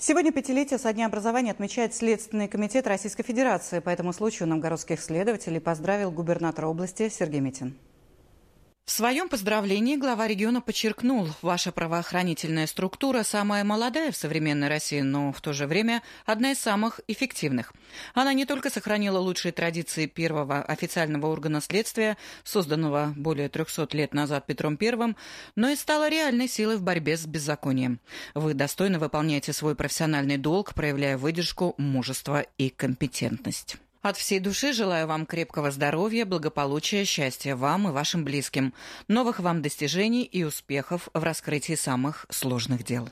Сегодня пятилетие со дня образования отмечает Следственный комитет Российской Федерации. По этому случаю новгородских следователей поздравил губернатор области Сергей Митин. В своем поздравлении глава региона подчеркнул, ваша правоохранительная структура самая молодая в современной России, но в то же время одна из самых эффективных. Она не только сохранила лучшие традиции первого официального органа следствия, созданного более 300 лет назад Петром I, но и стала реальной силой в борьбе с беззаконием. Вы достойно выполняете свой профессиональный долг, проявляя выдержку, мужество и компетентность. От всей души желаю вам крепкого здоровья, благополучия, счастья вам и вашим близким, новых вам достижений и успехов в раскрытии самых сложных дел.